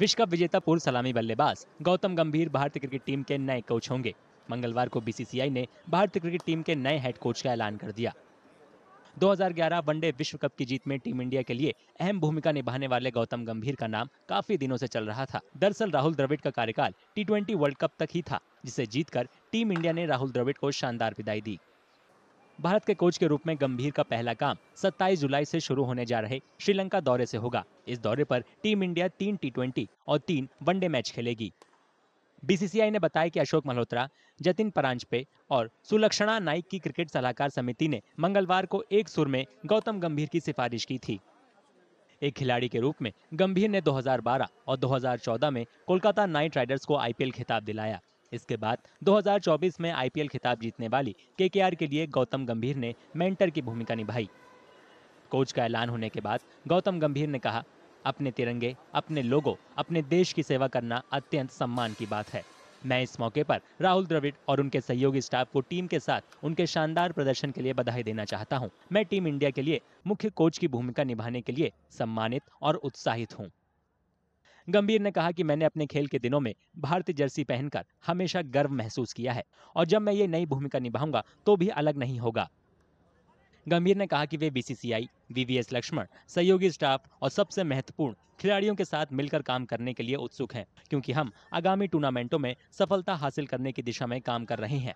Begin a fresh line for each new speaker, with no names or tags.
विश्व कप विजेता पूर्व सलामी बल्लेबाज गौतम गंभीर भारतीय क्रिकेट टीम के नए कोच होंगे मंगलवार को बीसीसीआई ने भारतीय क्रिकेट टीम के नए हेड कोच का ऐलान कर दिया 2011 वनडे विश्व कप की जीत में टीम इंडिया के लिए अहम भूमिका निभाने वाले गौतम गंभीर का नाम काफी दिनों से चल रहा था दरअसल राहुल द्रविड़ का कार्यकाल टी वर्ल्ड कप तक ही था जिसे जीतकर टीम इंडिया ने राहुल द्रविड़ को शानदार विदाई दी भारत के कोच के रूप में गंभीर का पहला काम 27 जुलाई से शुरू होने जा रहे श्रीलंका दौरे से होगा इस दौरे पर टीम इंडिया तीन टी और तीन वनडे मैच खेलेगी बीसीसीआई ने बताया कि अशोक मल्होत्रा जतिन परांजपे और सुलक्षणा नाइक की क्रिकेट सलाहकार समिति ने मंगलवार को एक सुर में गौतम गंभीर की सिफारिश की थी एक खिलाड़ी के रूप में गंभीर ने 2012 और 2014 में कोलकाता नाइट राइडर्स को आईपीएल खिताब दिलाया इसके बाद 2024 में आईपीएल खिताब जीतने वाली केकेआर के लिए गौतम गंभीर ने मेंटर की भूमिका निभाई कोच का ऐलान होने के बाद गौतम गंभीर ने कहा अपने तिरंगे अपने लोगों अपने देश की सेवा करना अत्यंत सम्मान की बात है मैं इस मौके पर राहुल द्रविड़ और उनके सहयोगी स्टाफ को टीम के साथ उनके शानदार प्रदर्शन के लिए बधाई देना चाहता हूं। मैं टीम इंडिया के लिए मुख्य कोच की भूमिका निभाने के लिए सम्मानित और उत्साहित हूं। गंभीर ने कहा कि मैंने अपने खेल के दिनों में भारतीय जर्सी पहनकर हमेशा गर्व महसूस किया है और जब मैं ये नई भूमिका निभाऊंगा तो भी अलग नहीं होगा गंभीर ने कहा कि वे बीसीसीआई वीवीएस लक्ष्मण सहयोगी स्टाफ और सबसे महत्वपूर्ण खिलाड़ियों के साथ मिलकर काम करने के लिए उत्सुक हैं क्योंकि हम आगामी टूर्नामेंटों में सफलता हासिल करने की दिशा में काम कर रहे हैं